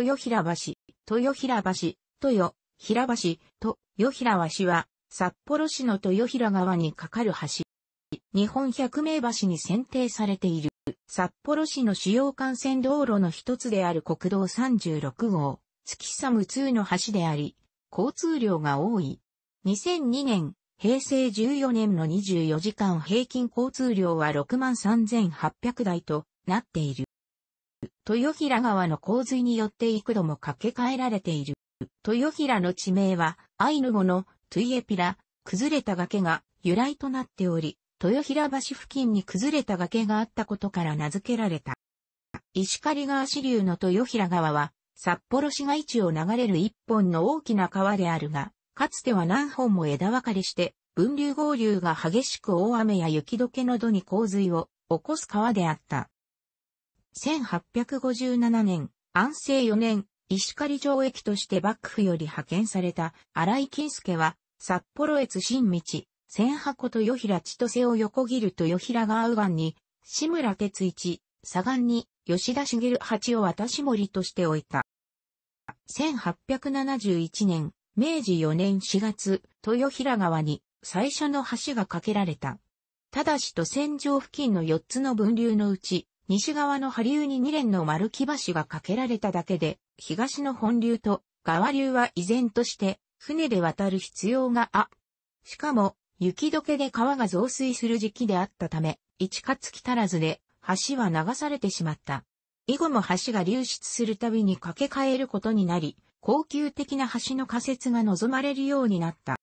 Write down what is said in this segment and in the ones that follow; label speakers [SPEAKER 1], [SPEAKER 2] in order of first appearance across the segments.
[SPEAKER 1] 豊平橋、豊平橋、豊、平橋、豊平橋は、札幌市の豊平川に架かる橋。日本百名橋に選定されている、札幌市の主要幹線道路の一つである国道36号、月寒2の橋であり、交通量が多い。2002年、平成14年の24時間平均交通量は63,800台となっている。豊平川の洪水によって幾度も掛け替えられている。豊平の地名は、アイヌ語のトゥイエピラ、崩れた崖が由来となっており、豊平橋付近に崩れた崖があったことから名付けられた。石狩川支流の豊平川は、札幌市街地を流れる一本の大きな川であるが、かつては何本も枝分かれして、分流合流が激しく大雨や雪解けの度に洪水を起こす川であった。1857年、安政4年、石狩城駅として幕府より派遣された荒井金助は、札幌越新道、千箱と与平千歳を横切ると与平川右岸に、志村哲一、左岸に吉田茂八を渡し森としておいた。1871年、明治4年4月、豊平川に最初の橋が架けられた。ただしと戦場付近の4つの分流のうち、西側の波流に2連の丸木橋が架けられただけで、東の本流と川流は依然として船で渡る必要があ。しかも、雪解けで川が増水する時期であったため、一か月足らずで橋は流されてしまった。以後も橋が流出するたびに架け替えることになり、高級的な橋の仮設が望まれるようになった。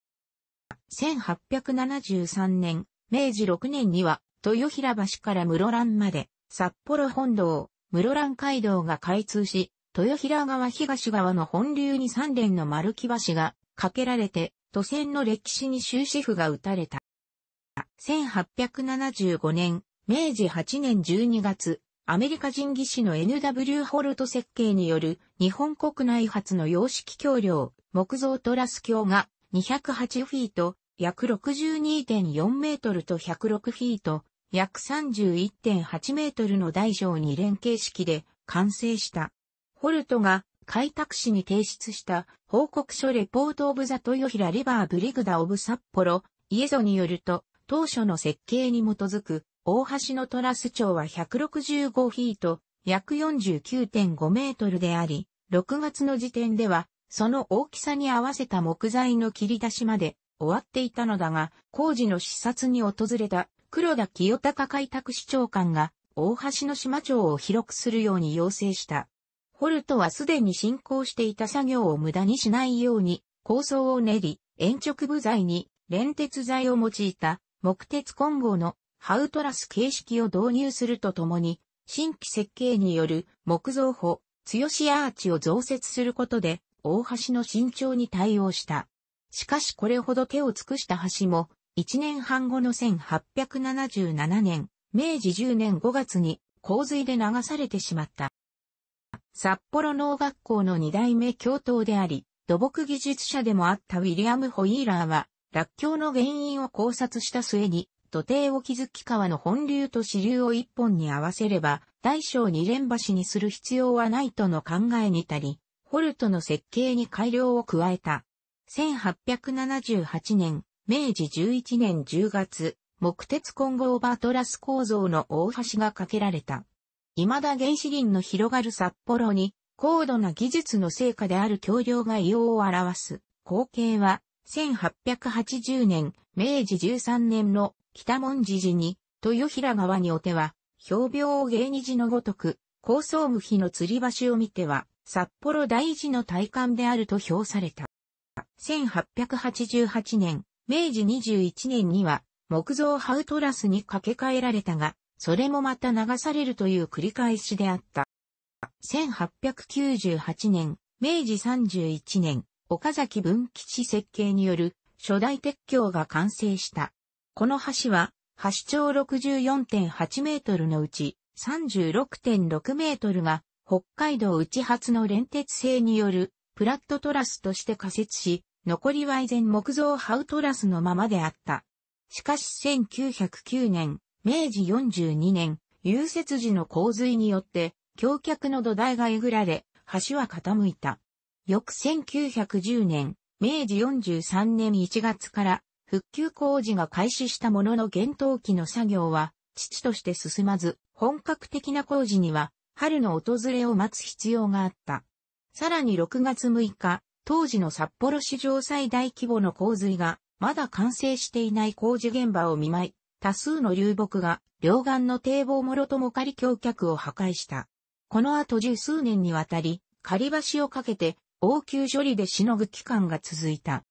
[SPEAKER 1] 1873年、明治6年には、豊平橋から室蘭まで、札幌本道、室蘭街道が開通し、豊平川東側の本流に三連の丸木橋が架けられて、都線の歴史に終止符が打たれた。1875年、明治8年12月、アメリカ人技師の N.W. ホルト設計による日本国内初の洋式橋梁、木造トラス橋が208フィート、約62.4メートルと106フィート、約31.8メートルの大小二連携式で完成した。ホルトが開拓市に提出した報告書レポートオブザトヨヒラリバーブリグダオブ札幌、イエゾによると、当初の設計に基づく大橋のトラス長は165フィート、約49.5メートルであり、6月の時点では、その大きさに合わせた木材の切り出しまで終わっていたのだが、工事の視察に訪れた黒田清隆開拓市長官が大橋の島町を広くするように要請した。ホルトはすでに進行していた作業を無駄にしないように構想を練り、延直部材に連鉄材を用いた木鉄混合のハウトラス形式を導入するとともに、新規設計による木造法、強しアーチを増設することで、大橋の慎重に対応した。しかしこれほど手を尽くした橋も、1年半後の1877年、明治10年5月に洪水で流されてしまった。札幌農学校の二代目教頭であり、土木技術者でもあったウィリアム・ホイーラーは、落橋の原因を考察した末に、土手を築き川の本流と支流を一本に合わせれば、大小二連橋にする必要はないとの考えに至り、ホルトの設計に改良を加えた。1878年、明治11年10月、木鉄混合バトラス構造の大橋が架けられた。未だ原始林の広がる札幌に、高度な技術の成果である橋梁が異様を表す。光景は、1880年、明治13年の北門寺寺に、豊平川におては、標病を芸二寺のごとく、高層無比の吊り橋を見ては、札幌大寺の体感であると評された。1888年、明治21年には木造ハウトラスに架け替えられたが、それもまた流されるという繰り返しであった。1898年、明治31年、岡崎文吉設計による初代鉄橋が完成した。この橋は、橋長64.8メートルのうち36.6メートルが北海道内発の連鉄製によるプラットトラスとして仮設し、残りは依然木造ハウトラスのままであった。しかし1909年、明治42年、融雪時の洪水によって、橋脚の土台がえぐられ、橋は傾いた。翌1910年、明治43年1月から復旧工事が開始したものの厳冬期の作業は、父として進まず、本格的な工事には、春の訪れを待つ必要があった。さらに6月6日、当時の札幌市上最大規模の洪水が、まだ完成していない工事現場を見舞い、多数の流木が両岸の堤防もろとも仮橋脚を破壊した。この後十数年にわたり、仮橋をかけて応急処理でしのぐ期間が続いた。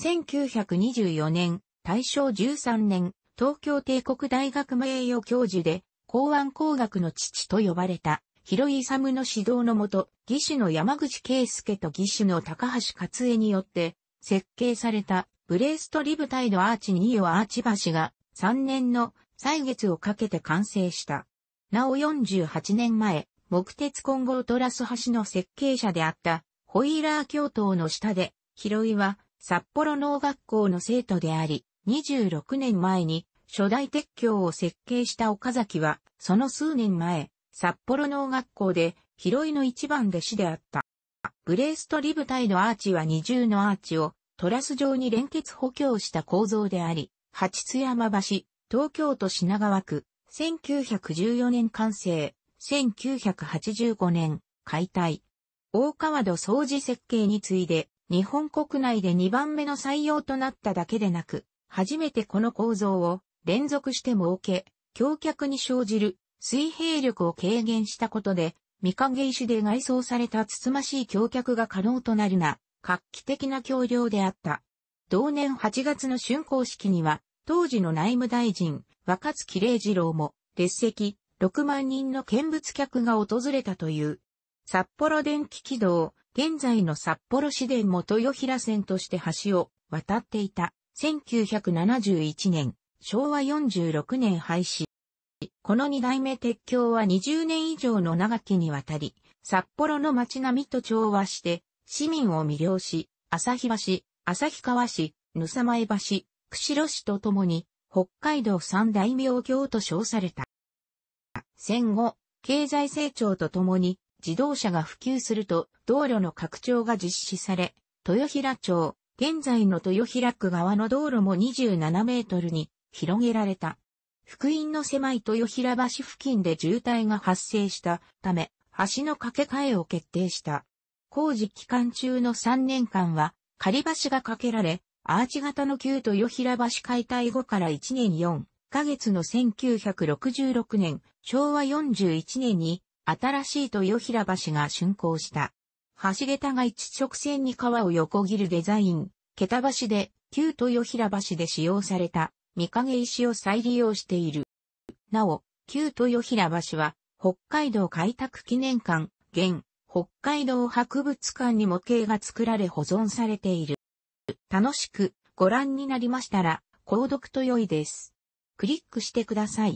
[SPEAKER 1] 1924年、大正13年、東京帝国大学名誉教授で、港湾工学の父と呼ばれた、広井勇の指導のもと、義師の山口圭介と義師の高橋勝恵によって設計されたブレーストリブイのアーチ2をアーチ橋が3年の歳月をかけて完成した。なお48年前、木鉄混合トラス橋の設計者であったホイーラー教頭の下で、広井は札幌農学校の生徒であり、26年前に初代鉄橋を設計した岡崎は、その数年前、札幌農学校で広いの一番弟子であった。ブレーストリブ体のアーチは二重のアーチをトラス状に連結補強した構造であり、八津山橋、東京都品川区、1914年完成、1985年解体。大川戸掃除設計に次いで、日本国内で2番目の採用となっただけでなく、初めてこの構造を連続して設け、橋脚に生じる水平力を軽減したことで、三影石で外装されたつつましい橋脚が可能となるな、画期的な橋梁であった。同年8月の竣工式には、当時の内務大臣、若月礼二郎も、列席、6万人の見物客が訪れたという。札幌電気軌道、現在の札幌市電も豊平線として橋を渡っていた。1971年、昭和46年廃止。この二代目鉄橋は20年以上の長きにわたり、札幌の街並みと調和して、市民を魅了し、旭橋、旭川市、ぬさまえ橋、釧路市とともに、北海道三大名橋と称された。戦後、経済成長とともに、自動車が普及すると、道路の拡張が実施され、豊平町、現在の豊平区側の道路も27メートルに広げられた。福音の狭い豊平橋付近で渋滞が発生したため、橋の架け替えを決定した。工事期間中の3年間は、仮橋が架けられ、アーチ型の旧豊平橋解体後から1年4ヶ月の1966年、昭和41年に、新しい豊平橋が竣工した。橋桁が一直線に川を横切るデザイン、桁橋で、旧豊平橋で使用された見影石を再利用している。なお、旧豊平橋は、北海道開拓記念館、現、北海道博物館に模型が作られ保存されている。楽しくご覧になりましたら、購読と良いです。クリックしてください。